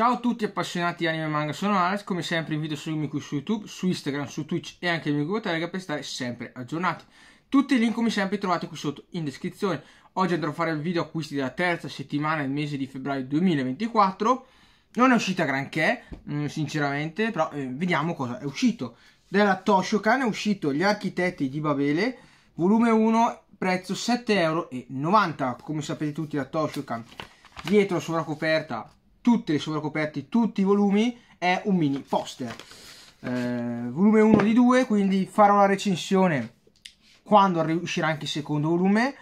Ciao a tutti appassionati di anime e manga, sono Alex, come sempre invito a seguirmi qui su YouTube, su Instagram, su Twitch e anche il mio gruppo Telegram per stare sempre aggiornati. Tutti i link come sempre trovate qui sotto in descrizione. Oggi andrò a fare il video acquisti della terza settimana del mese di febbraio 2024. Non è uscita granché, mm, sinceramente, però eh, vediamo cosa è uscito. Della Toshokan è uscito Gli Architetti di Babele, volume 1, prezzo 7,90€. Come sapete tutti la Toshokan dietro sovracoperta tutte le sovracoperte, tutti i volumi, è un mini poster. Eh, volume 1 di 2, quindi farò la recensione quando uscirà anche il secondo volume.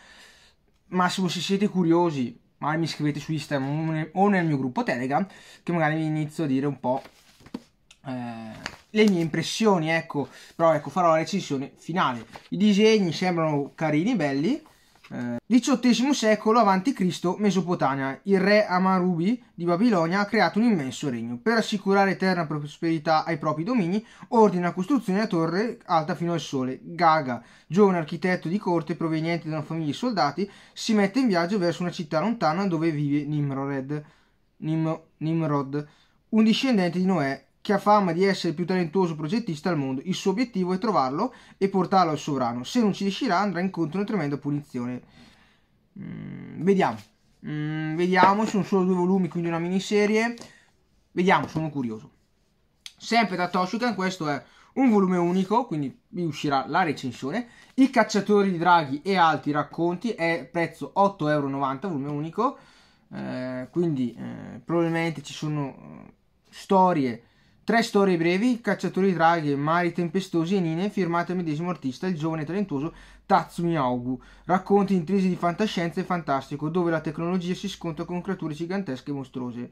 Massimo, se siete curiosi, magari mi scrivete su Instagram o nel mio gruppo Telegram, che magari vi inizio a dire un po' eh, le mie impressioni, ecco. Però ecco, farò la recensione finale. I disegni sembrano carini, belli, XVIII eh, secolo a.C. Mesopotamia. Il re Amarubi di Babilonia ha creato un immenso regno. Per assicurare eterna prosperità ai propri domini, ordina la costruzione della torre alta fino al sole. Gaga, giovane architetto di corte proveniente da una famiglia di soldati, si mette in viaggio verso una città lontana dove vive Nimrod, Nim- Nimrod un discendente di Noè che ha fama di essere il più talentuoso progettista al mondo. Il suo obiettivo è trovarlo e portarlo al sovrano. Se non ci riuscirà andrà incontro a una tremenda punizione. Mm, vediamo. Mm, vediamo, sono solo due volumi, quindi una miniserie. Vediamo, sono curioso. Sempre da Toshikan, questo è un volume unico, quindi vi uscirà la recensione. I cacciatori di draghi e altri racconti è prezzo 8,90 euro, volume unico. Eh, quindi eh, probabilmente ci sono eh, storie Tre storie brevi, Cacciatori Draghi, Mari tempestosi e Nine, firmate al medesimo artista, il giovane e talentuoso Tatsumi Augu. Racconti intrisi di fantascienza e fantastico, dove la tecnologia si scontra con creature gigantesche e mostruose.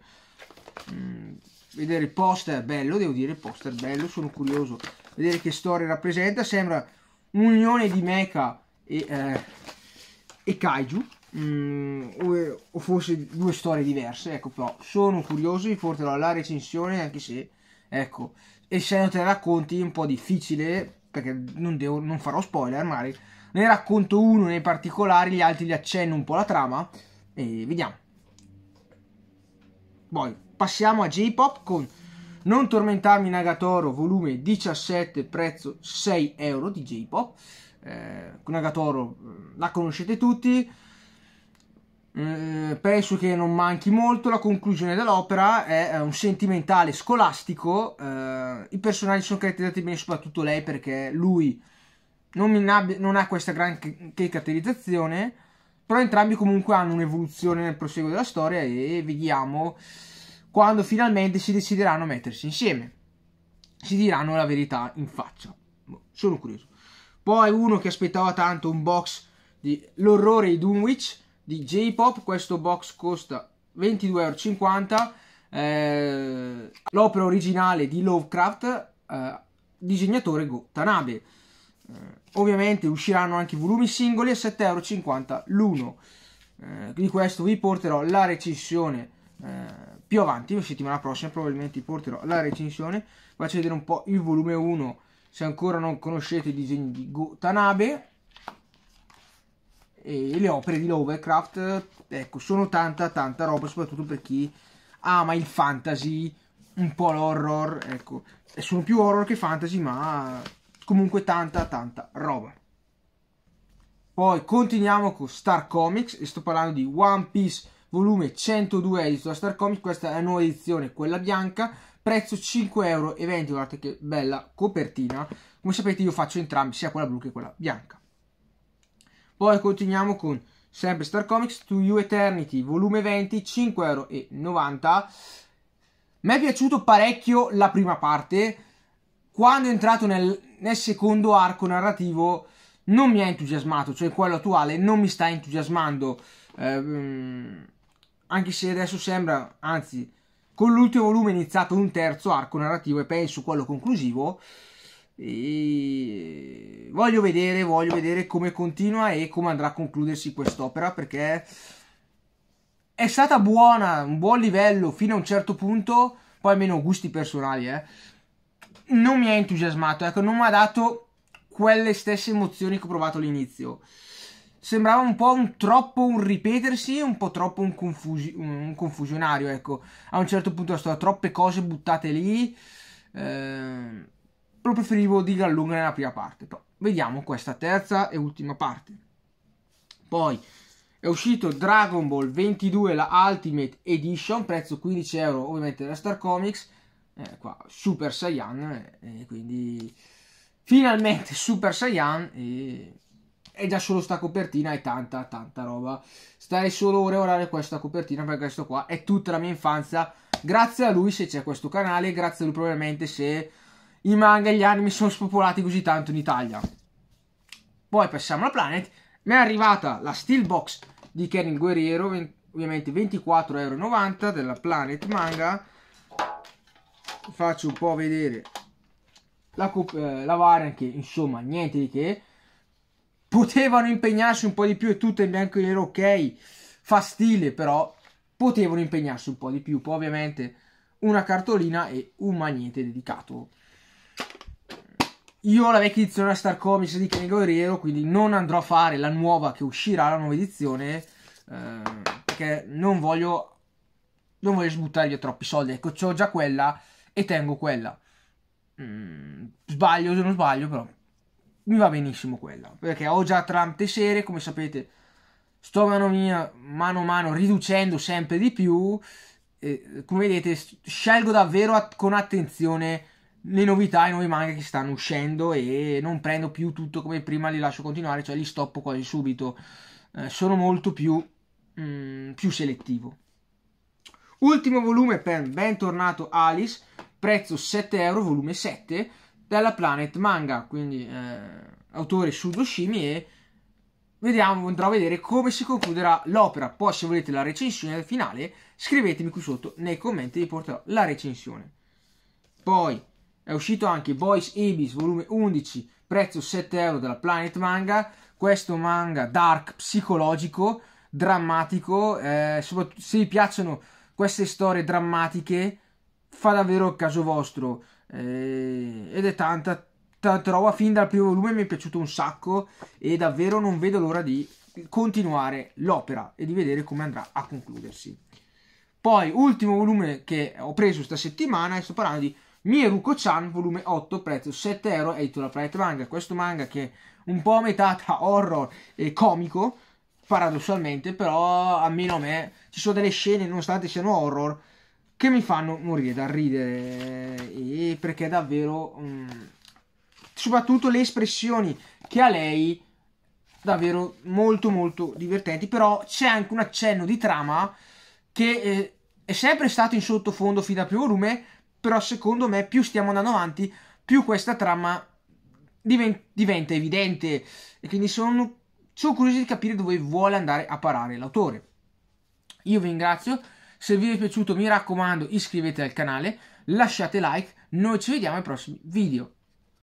Mm, vedere il poster è bello, devo dire, il poster è bello, sono curioso. Vedere che storia rappresenta, sembra un'unione di mecha e, eh, e kaiju. Mm, o, forse due storie diverse, ecco però sono curioso, vi porterò la recensione anche se Ecco, e essendo tre racconti un po' difficile, perché non, devo, non farò spoiler magari, ne racconto uno nei particolari, gli altri li accenno un po' la trama e vediamo. Poi passiamo a J-Pop con Non tormentarmi Nagatoro, volume 17, prezzo 6 euro di J-Pop. Eh, Nagatoro mm, la conoscete tutti, eh, penso che non manchi molto. La conclusione dell'opera è, eh, un sentimentale scolastico. Eh, I personaggi sono caratterizzati bene, soprattutto lei, perché lui non, ha, non ha, questa gran che caratterizzazione. Però entrambi comunque hanno un'evoluzione nel proseguo della storia e vediamo quando finalmente si decideranno a mettersi insieme. Si diranno la verità in faccia. Boh, sono curioso. Poi uno che aspettava tanto un box di L'orrore di Dunwich di J-Pop, questo box costa 22,50€, eh, l'opera originale di Lovecraft, eh, disegnatore Go Tanabe. Eh, ovviamente usciranno anche i volumi singoli a 7,50€ l'uno. Eh, di questo vi porterò la recensione eh, più avanti, la settimana prossima probabilmente vi porterò la recensione. Faccio vedere un po' il volume 1 se ancora non conoscete i disegni di Go Tanabe e le opere di Lovecraft, ecco, sono tanta tanta roba, soprattutto per chi ama il fantasy, un po' l'horror, ecco, e sono più horror che fantasy, ma comunque tanta tanta roba. Poi continuiamo con Star Comics, e sto parlando di One Piece volume 102 edito da Star Comics, questa è la nuova edizione, quella bianca, prezzo 5,20 euro, guardate che bella copertina, come sapete io faccio entrambi, sia quella blu che quella bianca. Poi continuiamo con sempre Star Comics To You Eternity, volume 20, 5,90€. Mi è piaciuto parecchio la prima parte. Quando è entrato nel, nel secondo arco narrativo non mi ha entusiasmato, cioè quello attuale non mi sta entusiasmando. Ehm, anche se adesso sembra, anzi, con l'ultimo volume è iniziato un terzo arco narrativo e penso quello conclusivo. E voglio vedere, voglio vedere come continua e come andrà a concludersi quest'opera perché è stata buona, un buon livello fino a un certo punto, poi almeno gusti personali, eh. Non mi ha entusiasmato, ecco, non mi ha dato quelle stesse emozioni che ho provato all'inizio. Sembrava un po' un troppo un ripetersi, un po' troppo un, confusi- un confusionario, ecco. A un certo punto sono troppe cose buttate lì. Ehm lo preferivo di gran lunga nella prima parte. Però vediamo questa terza e ultima parte. Poi è uscito Dragon Ball 22, la Ultimate Edition, prezzo 15 euro ovviamente della Star Comics. Eh, qua, Super Saiyan, eh, quindi finalmente Super Saiyan e, e già solo sta copertina è tanta, tanta roba. Stai solo ora orare questa copertina perché questo qua è tutta la mia infanzia. Grazie a lui se c'è questo canale, grazie a lui probabilmente se i manga e gli anime sono spopolati così tanto in Italia. Poi passiamo alla Planet. Mi è arrivata la Steelbox di Kenin Guerriero, ovviamente 24,90€ della Planet Manga. Vi Faccio un po' vedere la, eh, la variant che insomma niente di che. Potevano impegnarsi un po' di più, e tutto in bianco e nero, ok, fa stile però, potevano impegnarsi un po' di più. Poi ovviamente una cartolina e un magnete dedicato. Io ho la vecchia edizione della Star Comics di Kenny Guerriero, quindi non andrò a fare la nuova che uscirà, la nuova edizione, eh, perché non voglio, non voglio sbuttare via troppi soldi. Ecco, ho già quella e tengo quella. Mm, sbaglio se non sbaglio, però mi va benissimo quella, perché ho già tramite serie, come sapete, sto mano, mia, mano a mano riducendo sempre di più. E, come vedete, scelgo davvero at- con attenzione le novità, i nuovi manga che stanno uscendo e non prendo più tutto come prima, li lascio continuare, cioè li stoppo quasi subito. Eh, sono molto più, mm, più selettivo. Ultimo volume per Bentornato Alice, prezzo 7 euro, volume 7, della Planet Manga, quindi eh, autore Sudoshimi e vediamo, andrò a vedere come si concluderà l'opera. Poi se volete la recensione finale, scrivetemi qui sotto nei commenti vi porterò la recensione. Poi è uscito anche Voice Abyss volume 11, prezzo 7 euro della Planet Manga. Questo manga dark, psicologico, drammatico. Eh, se vi piacciono queste storie drammatiche, fa davvero il caso vostro. Eh, ed è tanta, tanta roba. Fin dal primo volume mi è piaciuto un sacco e davvero non vedo l'ora di continuare l'opera e di vedere come andrà a concludersi. Poi, ultimo volume che ho preso questa settimana, sto parlando di Mieruko-chan, volume 8, prezzo 7 euro, editora Planet Manga. Questo manga che è un po' a metà tra horror e comico, paradossalmente, però almeno a me ci sono delle scene, nonostante siano horror, che mi fanno morire da ridere. E perché davvero... Mh, mm, soprattutto le espressioni che ha lei davvero molto molto divertenti però c'è anche un accenno di trama che eh, è sempre stato in sottofondo fin dal primo volume però secondo me più stiamo andando avanti, più questa trama diven- diventa evidente e quindi sono, sono curioso di capire dove vuole andare a parare l'autore. Io vi ringrazio, se vi è piaciuto mi raccomando iscrivetevi al canale, lasciate like, noi ci vediamo ai prossimi video.